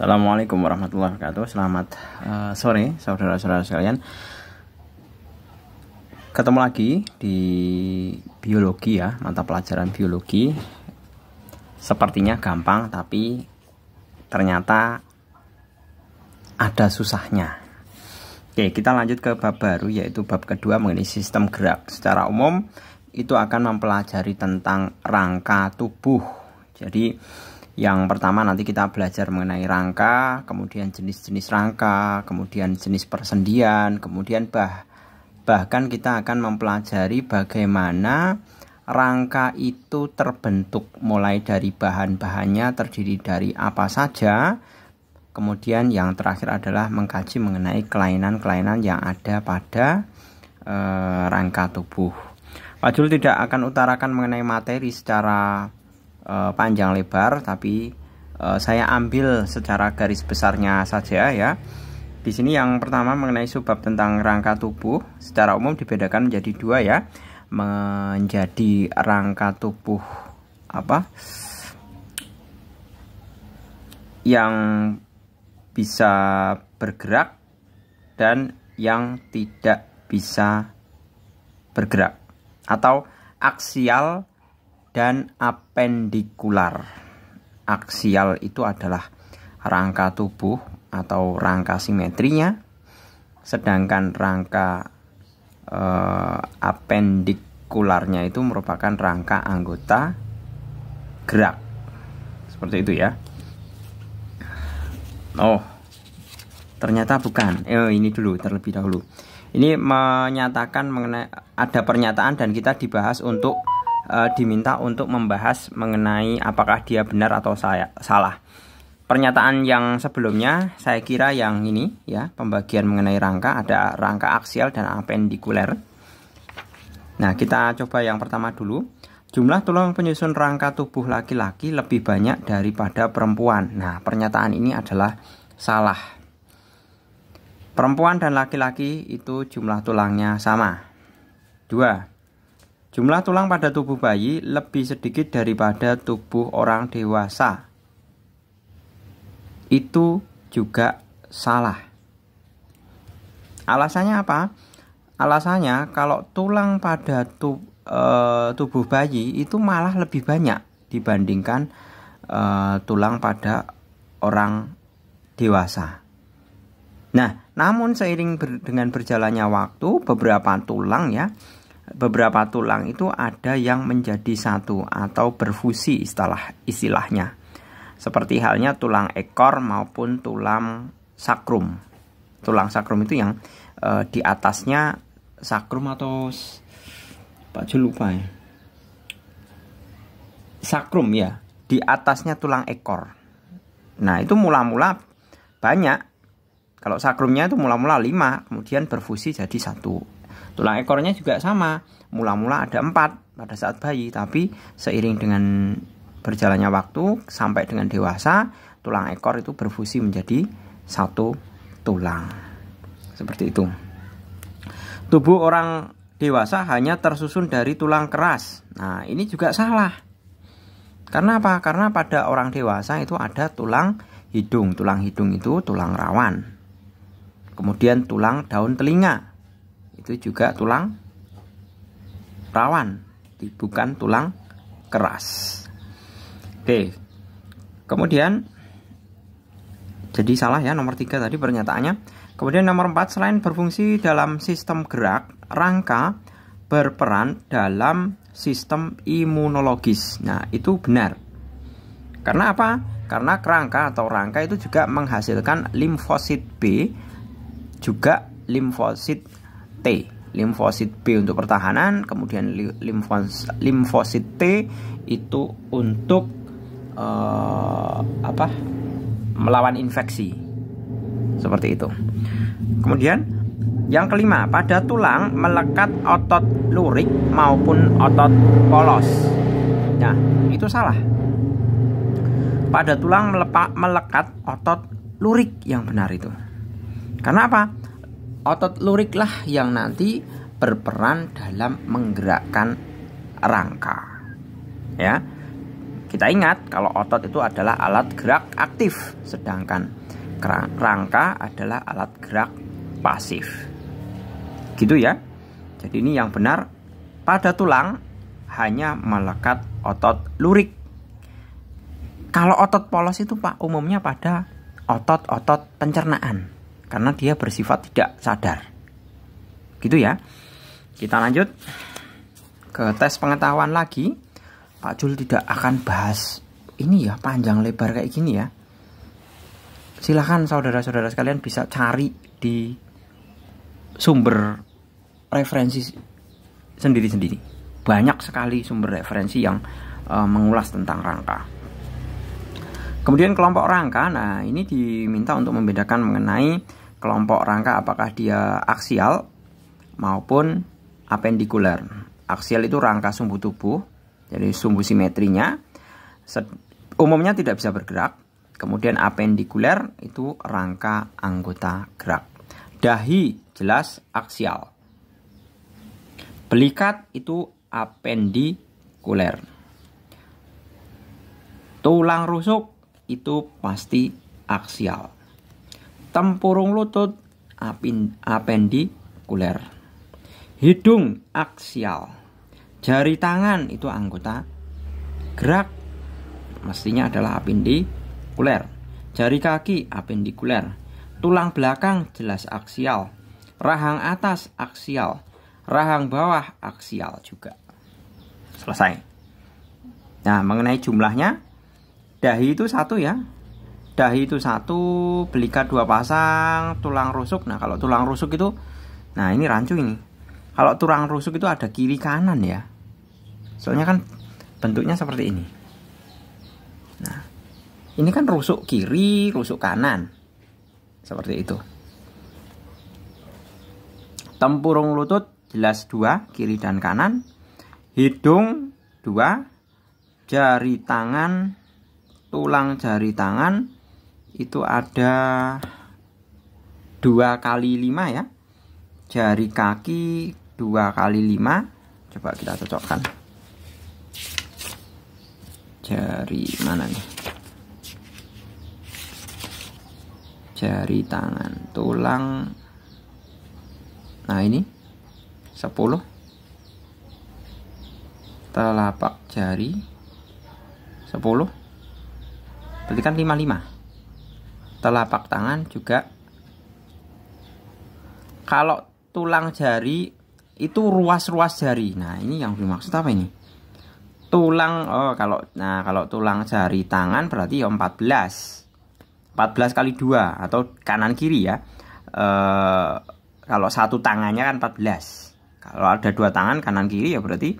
Assalamualaikum warahmatullahi wabarakatuh. Selamat uh, sore saudara-saudara sekalian. Ketemu lagi di biologi ya, mata pelajaran biologi. Sepertinya gampang tapi ternyata ada susahnya. Oke, kita lanjut ke bab baru yaitu bab kedua mengenai sistem gerak. Secara umum itu akan mempelajari tentang rangka tubuh. Jadi yang pertama nanti kita belajar mengenai rangka, kemudian jenis-jenis rangka, kemudian jenis persendian, kemudian bah bahkan kita akan mempelajari bagaimana rangka itu terbentuk mulai dari bahan-bahannya terdiri dari apa saja. Kemudian yang terakhir adalah mengkaji mengenai kelainan-kelainan yang ada pada e, rangka tubuh. Pak Jul tidak akan utarakan mengenai materi secara uh, panjang lebar tapi uh, saya ambil secara garis besarnya saja ya di sini yang pertama mengenai subbab tentang rangka tubuh secara umum dibedakan menjadi dua ya menjadi rangka tubuh apa yang bisa bergerak dan yang tidak bisa bergerak atau aksial dan apendikular. Aksial itu adalah rangka tubuh atau rangka simetrinya, sedangkan rangka eh, apendikularnya itu merupakan rangka anggota gerak. Seperti itu ya. Oh, ternyata bukan. Eh, ini dulu terlebih dahulu. Ini menyatakan mengenai ada pernyataan dan kita dibahas untuk Eh, diminta untuk membahas mengenai apakah dia benar atau saya, salah. Pernyataan yang sebelumnya saya kira yang ini ya, pembagian mengenai rangka ada rangka aksial dan apendikuler. Nah, kita coba yang pertama dulu. Jumlah tulang penyusun rangka tubuh laki-laki lebih banyak daripada perempuan. Nah, pernyataan ini adalah salah. Perempuan dan laki-laki itu jumlah tulangnya sama. dua Jumlah tulang pada tubuh bayi lebih sedikit daripada tubuh orang dewasa. Itu juga salah. Alasannya apa? Alasannya kalau tulang pada tu, e, tubuh bayi itu malah lebih banyak dibandingkan e, tulang pada orang dewasa. Nah, namun seiring ber, dengan berjalannya waktu, beberapa tulang ya beberapa tulang itu ada yang menjadi satu atau berfusi istilah istilahnya. Seperti halnya tulang ekor maupun tulang sakrum. Tulang sakrum itu yang e, di atasnya sakrum atau Pak Jul lupa ya. Sakrum ya, di atasnya tulang ekor. Nah, itu mula-mula banyak. Kalau sakrumnya itu mula-mula lima kemudian berfusi jadi satu Tulang ekornya juga sama. Mula-mula ada empat pada saat bayi, tapi seiring dengan berjalannya waktu sampai dengan dewasa, tulang ekor itu berfungsi menjadi satu tulang. Seperti itu. Tubuh orang dewasa hanya tersusun dari tulang keras. Nah, ini juga salah. Karena apa? Karena pada orang dewasa itu ada tulang hidung. Tulang hidung itu tulang rawan. Kemudian tulang daun telinga itu juga tulang rawan bukan tulang keras oke kemudian jadi salah ya nomor tiga tadi pernyataannya kemudian nomor empat selain berfungsi dalam sistem gerak rangka berperan dalam sistem imunologis nah itu benar karena apa karena kerangka atau rangka itu juga menghasilkan limfosit B juga limfosit T limfosit B untuk pertahanan kemudian limfosit T itu untuk uh, apa melawan infeksi seperti itu kemudian yang kelima pada tulang melekat otot lurik maupun otot polos nah itu salah pada tulang melepak melekat otot lurik yang benar itu karena apa otot lurik lah yang nanti berperan dalam menggerakkan rangka. Ya. Kita ingat kalau otot itu adalah alat gerak aktif, sedangkan rangka adalah alat gerak pasif. Gitu ya. Jadi ini yang benar pada tulang hanya melekat otot lurik. Kalau otot polos itu Pak umumnya pada otot-otot pencernaan karena dia bersifat tidak sadar. Gitu ya. Kita lanjut ke tes pengetahuan lagi. Pak Jul tidak akan bahas ini ya panjang lebar kayak gini ya. Silahkan saudara-saudara sekalian bisa cari di sumber referensi sendiri-sendiri. Banyak sekali sumber referensi yang e, mengulas tentang rangka. Kemudian kelompok rangka, nah ini diminta untuk membedakan mengenai kelompok rangka apakah dia aksial maupun appendicular. Aksial itu rangka sumbu tubuh, jadi sumbu simetrinya umumnya tidak bisa bergerak. Kemudian appendicular itu rangka anggota gerak. Dahi jelas aksial. Belikat itu apendikuler. Tulang rusuk itu pasti aksial tempurung lutut apendikuler hidung aksial jari tangan itu anggota gerak mestinya adalah apendikuler jari kaki apendikuler tulang belakang jelas aksial rahang atas aksial rahang bawah aksial juga selesai nah mengenai jumlahnya dahi itu satu ya dahi itu satu belikat dua pasang tulang rusuk nah kalau tulang rusuk itu nah ini rancu ini kalau tulang rusuk itu ada kiri kanan ya soalnya kan bentuknya seperti ini nah ini kan rusuk kiri rusuk kanan seperti itu tempurung lutut jelas dua kiri dan kanan hidung dua jari tangan tulang jari tangan itu ada dua kali lima ya jari kaki dua kali lima coba kita cocokkan jari mana nih jari tangan tulang nah ini 10 telapak jari 10 berikan 55 telapak tangan juga kalau tulang jari itu ruas-ruas jari nah ini yang dimaksud apa ini tulang oh kalau nah kalau tulang jari tangan berarti ya 14 14 kali 2 atau kanan kiri ya e, kalau satu tangannya kan 14 kalau ada dua tangan kanan kiri ya berarti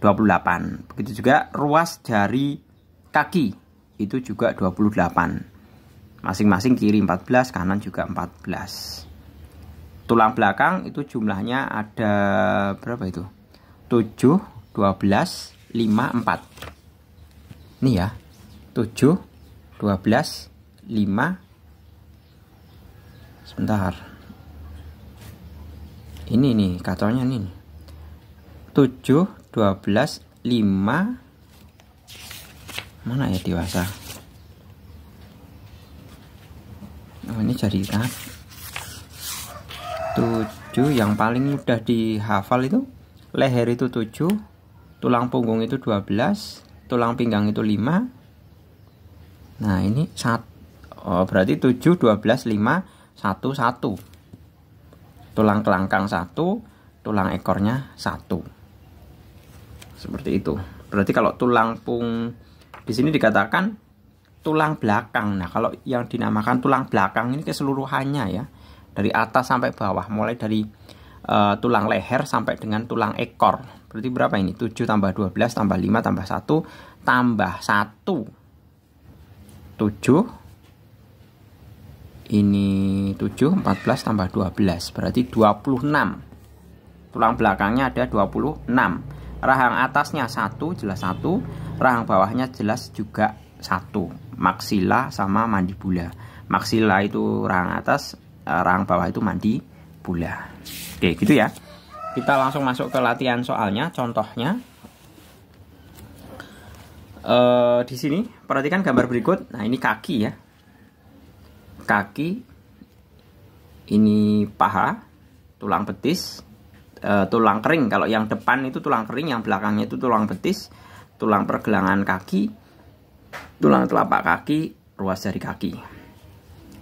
28 begitu juga ruas jari kaki itu juga 28 masing-masing kiri 14 kanan juga 14 tulang belakang itu jumlahnya ada berapa itu 7 12 5 4 ini ya 7 12 5 sebentar ini nih katanya nih 7 12 5 mana ya dewasa oh ini jari hitam 7 yang paling mudah dihafal itu leher itu 7 tulang punggung itu 12 tulang pinggang itu 5 nah ini sat oh, berarti 7 12 5 1 1 tulang kelangkang 1 tulang ekornya 1 seperti itu berarti kalau tulang pung di sini dikatakan tulang belakang. Nah, kalau yang dinamakan tulang belakang ini keseluruhannya ya, dari atas sampai bawah, mulai dari uh, tulang leher sampai dengan tulang ekor. Berarti berapa ini? 7 tambah 12 tambah 5 tambah 1 tambah 1. 7 ini 7 14 tambah 12 berarti 26. Tulang belakangnya ada 26. Rahang atasnya 1 jelas 1, rahang bawahnya jelas juga satu maksila sama mandi mandibula maksila itu rang atas eh, rang bawah itu mandi mandibula oke gitu ya kita langsung masuk ke latihan soalnya contohnya e, di sini perhatikan gambar berikut nah ini kaki ya kaki ini paha tulang betis e, tulang kering kalau yang depan itu tulang kering yang belakangnya itu tulang betis tulang pergelangan kaki tulang telapak kaki, ruas jari kaki.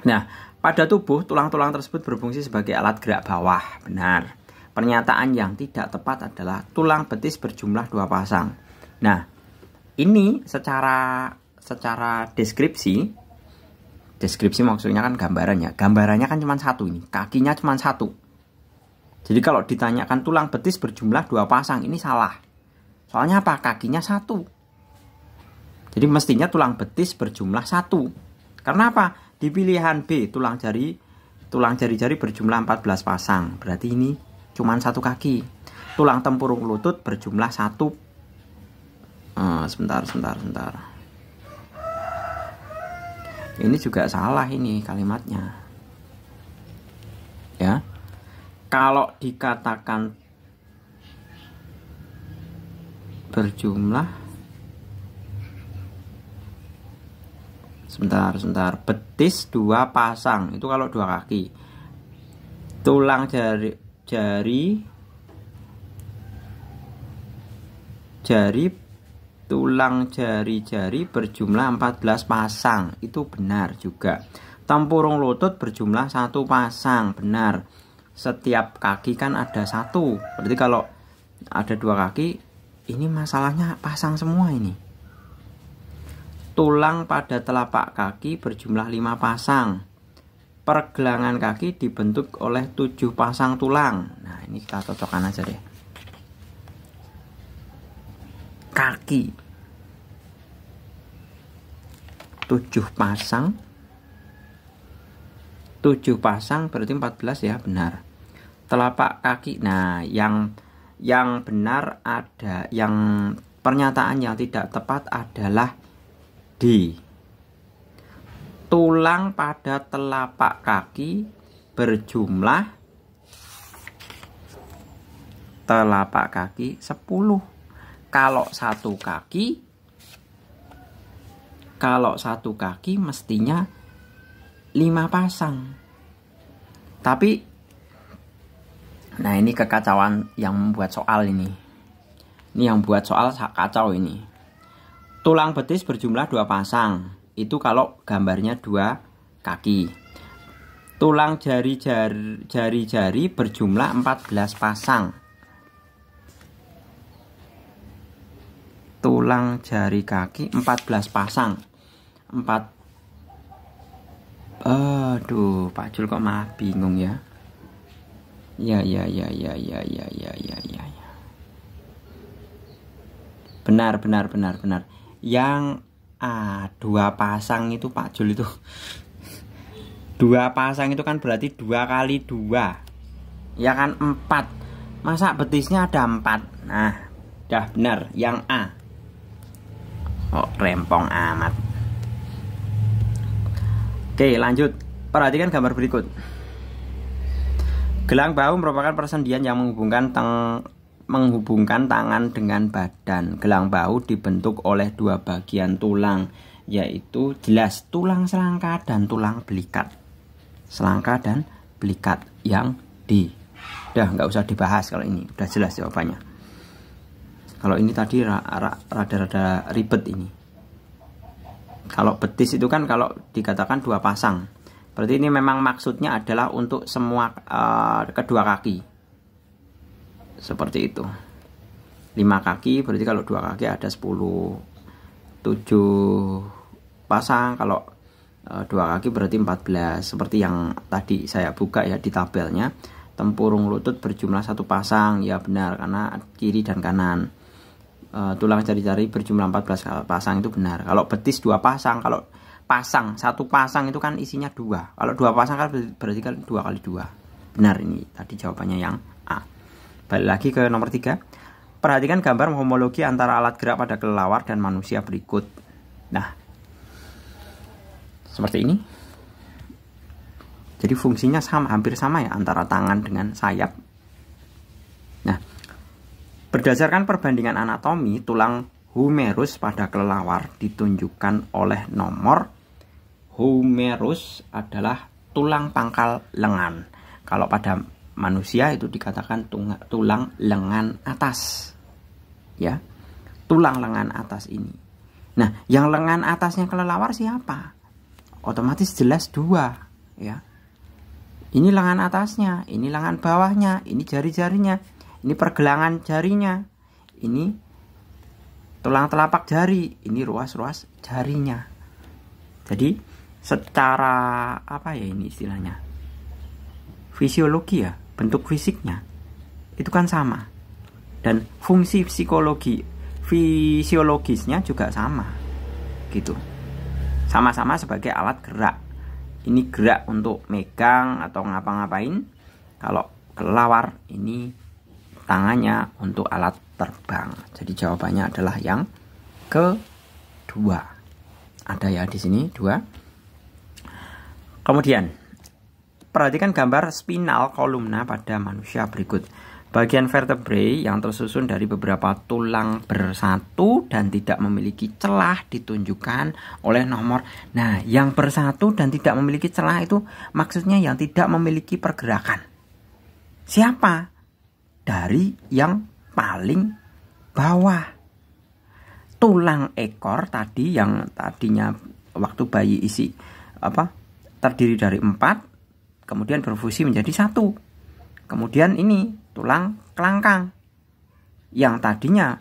Nah, pada tubuh tulang-tulang tersebut berfungsi sebagai alat gerak bawah. Benar. Pernyataan yang tidak tepat adalah tulang betis berjumlah dua pasang. Nah, ini secara secara deskripsi deskripsi maksudnya kan gambarannya. Gambarannya kan cuma satu ini, kakinya cuma satu. Jadi kalau ditanyakan tulang betis berjumlah dua pasang ini salah. Soalnya apa? Kakinya satu. Jadi mestinya tulang betis berjumlah satu. Karena apa? Di pilihan B tulang jari tulang jari-jari berjumlah 14 pasang. Berarti ini cuma satu kaki. Tulang tempurung lutut berjumlah satu. Oh, sebentar, sebentar, sebentar. Ini juga salah ini kalimatnya. Ya. Kalau dikatakan berjumlah sebentar sebentar betis dua pasang itu kalau dua kaki tulang jari jari jari tulang jari-jari berjumlah 14 pasang itu benar juga tempurung lutut berjumlah satu pasang benar setiap kaki kan ada satu berarti kalau ada dua kaki ini masalahnya pasang semua ini Tulang pada telapak kaki berjumlah 5 pasang. Pergelangan kaki dibentuk oleh 7 pasang tulang. Nah, ini kita cocokkan aja deh. Kaki 7 pasang 7 pasang berarti 14 ya benar telapak kaki nah yang yang benar ada yang pernyataan yang tidak tepat adalah D. Tulang pada telapak kaki berjumlah telapak kaki 10. Kalau satu kaki kalau satu kaki mestinya 5 pasang. Tapi nah ini kekacauan yang membuat soal ini. Ini yang buat soal kacau ini. Tulang betis berjumlah dua pasang. Itu kalau gambarnya dua kaki. Tulang jari-jari berjumlah 14 pasang. Tulang jari kaki 14 pasang. 4 Aduh, Pak Jul kok malah bingung ya. Ya, ya, ya, ya, ya, ya, ya, ya, ya. Benar, benar, benar, benar yang ah, dua pasang itu Pak Jul itu dua pasang itu kan berarti dua kali dua ya kan empat masa betisnya ada empat nah dah benar yang A oh rempong amat oke lanjut perhatikan gambar berikut Gelang bahu merupakan persendian yang menghubungkan teng menghubungkan tangan dengan badan. Gelang bahu dibentuk oleh dua bagian tulang, yaitu jelas tulang selangka dan tulang belikat. Selangka dan belikat yang di. Udah nggak usah dibahas kalau ini, udah jelas jawabannya. Kalau ini tadi rada-rada ribet ini. Kalau betis itu kan kalau dikatakan dua pasang. Berarti ini memang maksudnya adalah untuk semua uh, kedua kaki seperti itu 5 kaki berarti kalau dua kaki ada 10 7 pasang kalau eh, dua kaki berarti 14 seperti yang tadi saya buka ya di tabelnya tempurung lutut berjumlah satu pasang ya benar karena kiri dan kanan e, tulang jari-jari berjumlah 14 pasang itu benar kalau betis dua pasang kalau pasang satu pasang itu kan isinya dua kalau dua pasang kan berarti kan dua kali dua benar ini tadi jawabannya yang Balik lagi ke nomor 3. Perhatikan gambar homologi antara alat gerak pada kelelawar dan manusia berikut. Nah, seperti ini. Jadi fungsinya sama, hampir sama ya antara tangan dengan sayap. Nah, berdasarkan perbandingan anatomi, tulang humerus pada kelelawar ditunjukkan oleh nomor humerus adalah tulang pangkal lengan. Kalau pada manusia itu dikatakan tulang lengan atas. Ya. Tulang lengan atas ini. Nah, yang lengan atasnya kelelawar siapa? Otomatis jelas dua, ya. Ini lengan atasnya, ini lengan bawahnya, ini jari-jarinya, ini pergelangan jarinya, ini tulang telapak jari, ini ruas-ruas jarinya. Jadi secara apa ya ini istilahnya? Fisiologi ya, bentuk fisiknya itu kan sama dan fungsi psikologi fisiologisnya juga sama gitu sama-sama sebagai alat gerak ini gerak untuk megang atau ngapa-ngapain kalau kelawar ini tangannya untuk alat terbang jadi jawabannya adalah yang kedua ada ya di sini dua kemudian Perhatikan gambar spinal kolumna pada manusia berikut. Bagian vertebrae yang tersusun dari beberapa tulang bersatu dan tidak memiliki celah ditunjukkan oleh nomor. Nah, yang bersatu dan tidak memiliki celah itu maksudnya yang tidak memiliki pergerakan. Siapa? Dari yang paling bawah. Tulang ekor tadi yang tadinya waktu bayi isi apa? terdiri dari empat kemudian berfusi menjadi satu. Kemudian ini tulang kelangkang yang tadinya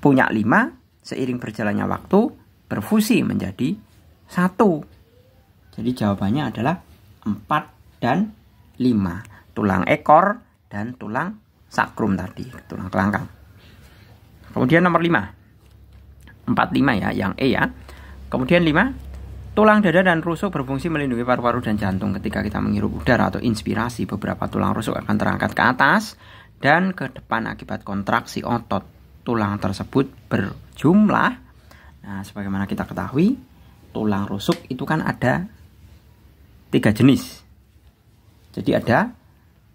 punya lima seiring berjalannya waktu berfusi menjadi satu. Jadi jawabannya adalah empat dan lima Tulang ekor dan tulang sakrum tadi, tulang kelangkang. Kemudian nomor lima empat lima ya, yang E ya. Kemudian lima. Tulang dada dan rusuk berfungsi melindungi paru-paru dan jantung ketika kita menghirup udara atau inspirasi. Beberapa tulang rusuk akan terangkat ke atas dan ke depan akibat kontraksi otot. Tulang tersebut berjumlah. Nah, sebagaimana kita ketahui, tulang rusuk itu kan ada tiga jenis. Jadi ada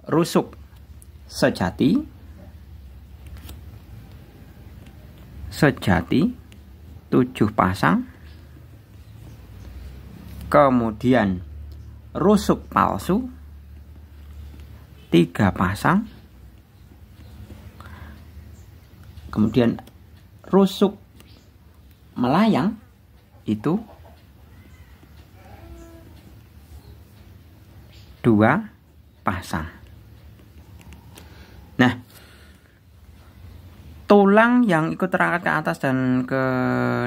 rusuk sejati, sejati tujuh pasang, kemudian rusuk palsu tiga pasang kemudian rusuk melayang itu dua pasang nah tulang yang ikut terangkat ke atas dan ke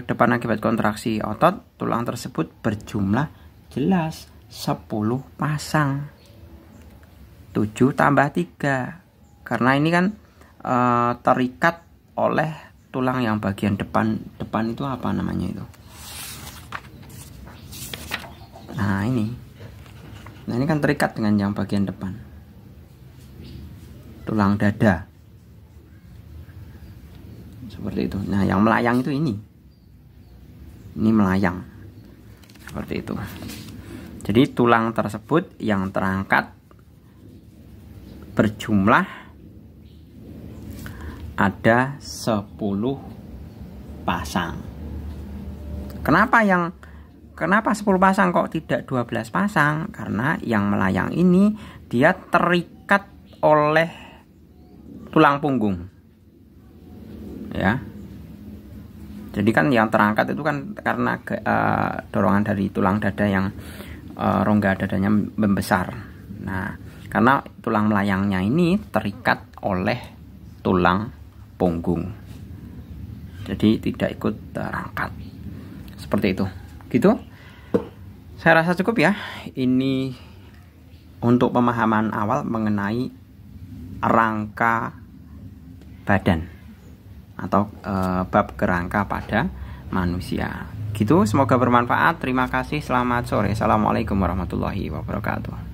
depan akibat kontraksi otot, tulang tersebut berjumlah jelas 10 pasang. 7 tambah 3. Karena ini kan e, terikat oleh tulang yang bagian depan. Depan itu apa namanya itu? Nah, ini. Nah, ini kan terikat dengan yang bagian depan. Tulang dada seperti itu nah yang melayang itu ini ini melayang seperti itu jadi tulang tersebut yang terangkat berjumlah ada 10 pasang kenapa yang kenapa 10 pasang kok tidak 12 pasang karena yang melayang ini dia terikat oleh tulang punggung ya jadi kan yang terangkat itu kan karena uh, dorongan dari tulang dada yang uh, rongga dadanya membesar nah karena tulang melayangnya ini terikat oleh tulang punggung jadi tidak ikut terangkat seperti itu gitu saya rasa cukup ya ini untuk pemahaman awal mengenai rangka badan atau e, bab kerangka pada manusia. Gitu, semoga bermanfaat. Terima kasih, selamat sore. Assalamualaikum warahmatullahi wabarakatuh.